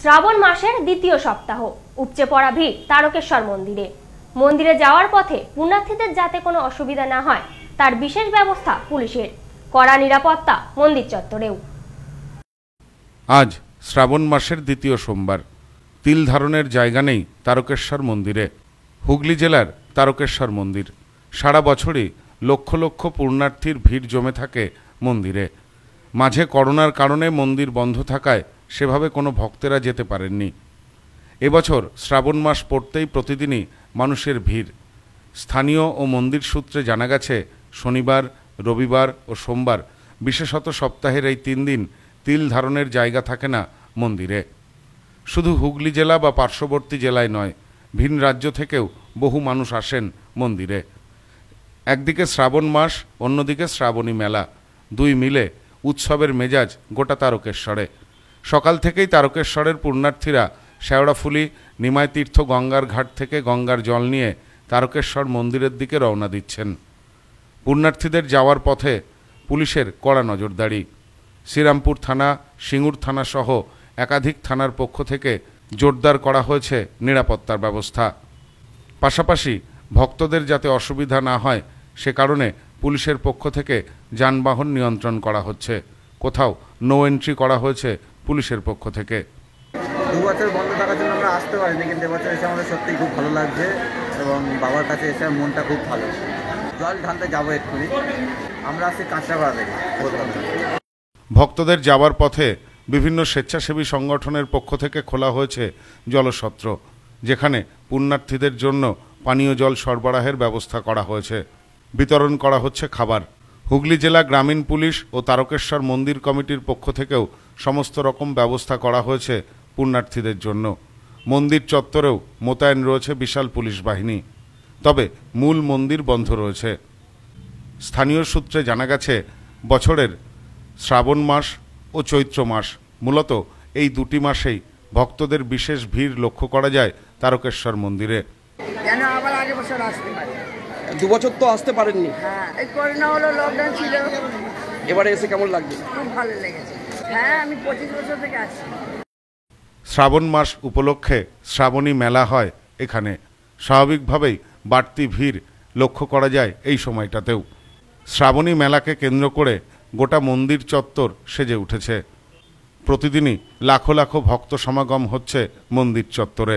শ্রাবণ মাসের দ্বিতীয় সপ্তাহ উপচে পড়া ভিড় তারকেশ্বর মন্দিরে মন্দিরে যাওয়ার পথে পুণ্যার্থীদের যাতে কোনো অসুবিধা না হয় তার বিশেষ ব্যবস্থা পুলিশের কড়া নিরাপত্তা মন্দির চত্বরেও আজ শ্রাবণ মাসের দ্বিতীয় সোমবার তিল ধারণের জায়গা নেই তারকেশ্বর মন্দিরে হুগলি জেলার তারকেশ্বর মন্দির সারা বছরই লক্ষ লক্ষ পূর্ণার্থীর ভিড় জমে থাকে মন্দিরে মাঝে করোনার কারণে মন্দির বন্ধ থাকায় সেভাবে কোনো ভক্তেরা যেতে পারেননি এবছর শ্রাবণ মাস পড়তেই প্রতিদিনই মানুষের ভিড় স্থানীয় ও মন্দির সূত্রে জানা গেছে শনিবার রবিবার ও সোমবার বিশেষত সপ্তাহের এই তিন দিন তিল ধারণের জায়গা থাকে না মন্দিরে শুধু হুগলি জেলা বা পার্শ্ববর্তী জেলায় নয় ভিন রাজ্য থেকেও বহু মানুষ আসেন মন্দিরে একদিকে শ্রাবণ মাস অন্যদিকে শ্রাবণী মেলা দুই মিলে উৎসবের মেজাজ গোটা তারকেশ্বরে সকাল থেকেই তারকেশ্বরের পুণ্যার্থীরা শ্যাওড়াফুলি নিমায়তীর্থ গঙ্গার ঘাট থেকে গঙ্গার জল নিয়ে তারকেশ্বর মন্দিরের দিকে রওনা দিচ্ছেন পুণ্যার্থীদের যাওয়ার পথে পুলিশের কড়া নজরদারি শ্রীরামপুর থানা সিঙ্গুর থানা সহ একাধিক থানার পক্ষ থেকে জোরদার করা হয়েছে নিরাপত্তার ব্যবস্থা পাশাপাশি ভক্তদের যাতে অসুবিধা না হয় সে কারণে পুলিশের পক্ষ থেকে যানবাহন নিয়ন্ত্রণ করা হচ্ছে কোথাও নো এন্ট্রি করা হয়েছে পুলিশের পক্ষ থেকে দু বছর বন্ধ থাকার জন্য আমরা আসতে পারিনি কিন্তু এবছর এসে আমাদের সত্যিই খুব ভালো লাগছে এবং বাবার কাছে এসে মনটা খুব ভালো জল ঢালতে যাবো এক্ষুনি আমরা আসছি কাঁচরাপাড়া থেকে ভক্তদের যাওয়ার পথে বিভিন্ন স্বেচ্ছাসেবী সংগঠনের পক্ষ থেকে খোলা হয়েছে জলসত্র যেখানে পুণ্যার্থীদের জন্য পানীয় জল সরবরাহের ব্যবস্থা করা হয়েছে বিতরণ করা হচ্ছে খাবার হুগলি জেলা গ্রামীণ পুলিশ ও তারকেশ্বর মন্দির কমিটির পক্ষ থেকেও সমস্ত রকম ব্যবস্থা করা হয়েছে পুণ্যার্থীদের জন্য মন্দির চত্বরেও মোতায়েন রয়েছে বিশাল পুলিশ বাহিনী তবে মূল মন্দির বন্ধ রয়েছে স্থানীয় সূত্রে জানা গেছে বছরের শ্রাবণ মাস ও চৈত্র মাস মূলত এই দুটি মাসেই ভক্তদের বিশেষ ভিড় লক্ষ্য করা যায় তারকেশ্বর মন্দিরে দু বছর তো আসতে পারেননি হ্যাঁ, এবারে এসে কেমন লাগবে হ্যাঁ, শ্রাবণ মাস উপলক্ষে শ্রাবণী মেলা হয় এখানে স্বাভাবিকভাবেই বাড়তি ভিড় লক্ষ্য করা যায় এই সময়টাতেও শ্রাবণী মেলাকে কেন্দ্র করে গোটা মন্দির চত্বর সেজে উঠেছে প্রতিদিনই লাখো লাখো ভক্ত সমাগম হচ্ছে মন্দির চত্বরে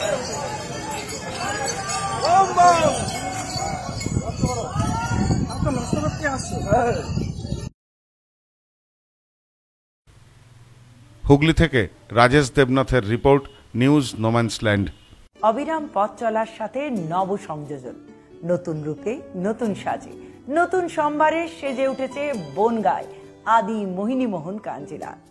হুগলি থেকে রাজেশ দেবনাথের রিপোর্ট নিউজ নোম্যান্সল্যান্ড অবিরাম পথ চলার সাথে নব সংযোজন নতুন রূপে নতুন সাজে নতুন সম্ভারে সেজে উঠেছে বনগায় আদি মোহিনী মোহন কাঞ্জিলাল